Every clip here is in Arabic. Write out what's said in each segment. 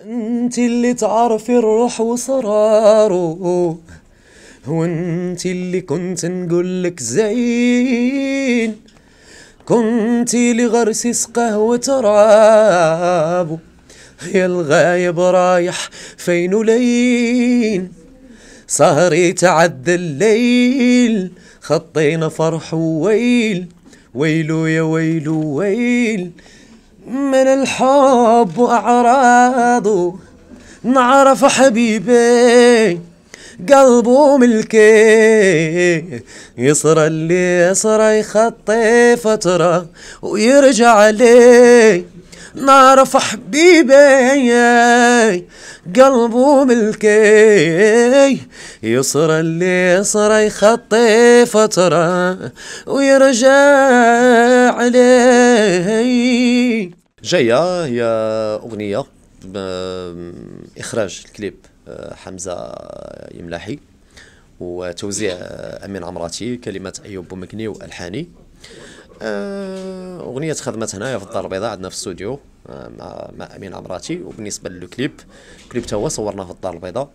انت اللي تعرفي الروح وصراره وانت اللي كنت نقولك زين كنتي اللي غرسي سقه وترابه يا الغايب رايح فين ولين سهري تعدى الليل خطينا فرح وويل ويلو يا ويل ويل من الحب وأعراضه نعرف حبيبي قلبه ملكي يصرى اللي يصرى يخطي فترة ويرجع لي نعرف حبيبي قلبه ملكي يصرى اللي صار يخطي فترة ويرجع علي جاية هي أغنية إخراج الكليب آه، حمزة يملاحي وتوزيع آه، أمين عمراتي كلمات أيوب بومكني وألحاني آه، اغنيه خدمت هنايا في الدار البيضاء عندنا في الاستوديو آه، مع مع امين عمراتي وبالنسبه للكليب كليب تا هو صورناه في الدار البيضاء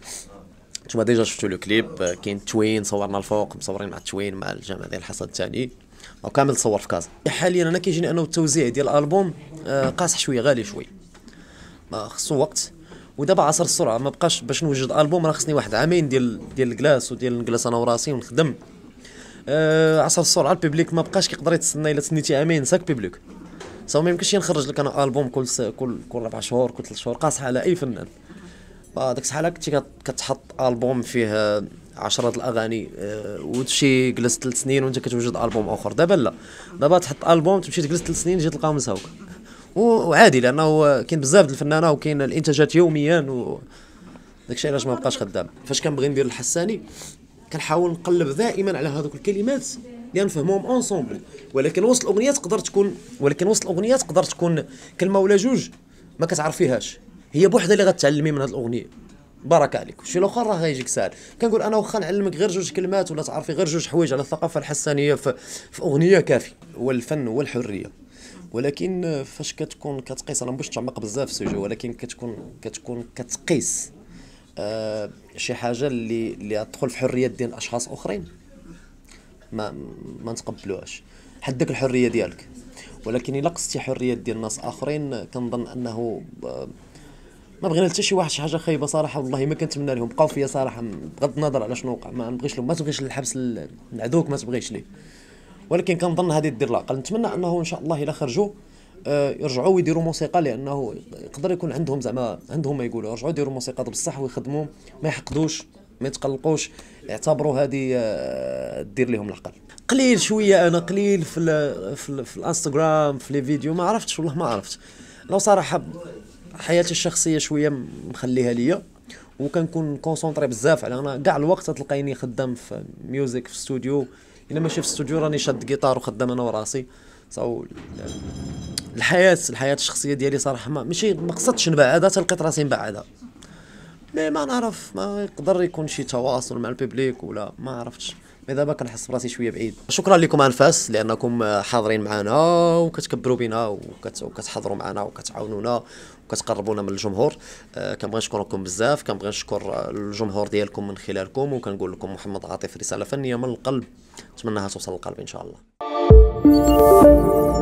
انتم ديجا شفتوا لو كليب آه، كاين توين صورنا الفوق مصورين مع التوين مع الجامع ديال الحصى الثاني وكامل تصور في كازا حاليا انا كيجيني انه التوزيع ديال الالبوم قاصح شويه غالي شويه خصو وقت ودابا عصر السرعه ما بقاش باش نوجد البوم راه خصني واحد عامين ديال ديال الكلاس وديال نجلس انا وراسي ونخدم آه عصر السرعه البيبليك ما بقاش كيقدر يتسنى الا تسنيتي عامين ساك بيبليك صافي ما يمكنش نخرج لك انا البوم كل س... كل كل اربع شهور كل ثلاث شهور قاصح على اي فنان فداك آه، الشحال كنت كتحط البوم فيه عشرات الاغاني أه وتمشي جلس ثلاث سنين وانت كتوجد البوم اخر دابا لا دابا تحط البوم تمشي تجلس ثلاث سنين تجي تلقاهم مساوك وعادي لانه كاين بزاف د الفنانه وكاين الانتاجات يوميا و داكشي علاش ما بقاش خدام فاش كنبغي ندير الحساني كنحاول نقلب دائما على هذوك الكلمات اللي نفهمهم اونسومبل ولكن وسط الاغنيه تقدر تكون ولكن وسط الاغنيه تقدر تكون كلمه ولا جوج ما كتعرفيهاش هي بوحدها اللي غتعلمي من هذه الاغنيه بارك عليك الشيء الاخر راه غيجيك ساهل كنقول انا واخا نعلمك غير جوج كلمات ولا تعرفي غير جوج حوايج على الثقافه الحسانيه في, في اغنيه كافي هو الفن هو الحريه ولكن فاش كتكون كتقيس انا مش تعمق بزاف في السوجي ولكن كتكون كتكون كتقيس آه، شي حاجه اللي اللي تدخل في حريه ديال اشخاص اخرين ما ما نتقبلوهاش حدك الحريه ديالك ولكن الا قصتي حريه ديال ناس اخرين كنظن انه آه، ما بغينا حتى شي واحد شي حاجه خايبه صراحه والله ما كنتمنى لهم بقاو فيا صراحه بغض النظر على شنو وقع ما نبغيش لهم ما تبغيش الحبس العدوك ما تبغيش ليه ولكن كنظن هذه دير العقل نتمنى انه ان شاء الله الا خرجوا آه، يرجعوا ويديروا موسيقى لانه يقدر يكون عندهم زعما عندهم ما يقولوا يرجعوا يديروا موسيقى بصح ويخدموا ما يحقدوش ما يتقلقوش اعتبروا هذه آه، دير لهم العقل قليل شويه انا قليل في الـ في, الـ في الانستغرام في لي فيديو ما عرفتش والله ما عرفت لو صراحه حياتي الشخصيه شويه مخليها ليا وكنكون كونسونطري بزاف على انا كاع الوقت تلقيني خدام في ميوزك في استوديو الا ماشي في استوديو راني شاد جيتار وخدام انا وراسي صاو الحياه الحياه الشخصيه ديالي صراحه ما ماشي ما قصدتش نبعدها تلقيت راسي مبعدها مي ما نعرف ما يقدر يكون شي تواصل مع الببليك ولا ما عرفتش مي دابا كنحس براسي شويه بعيد شكرا لكم انفاس لانكم حاضرين معنا وكتكبروا بنا وكتحضروا معنا وكتعاونونا وكتقربونا من الجمهور آه، كنبغي نشكركم بزاف كنبغي نشكر الجمهور ديالكم من خلالكم وكنقول لكم محمد عاطف رساله فنيه من القلب نتمنىها توصل للقلب ان شاء الله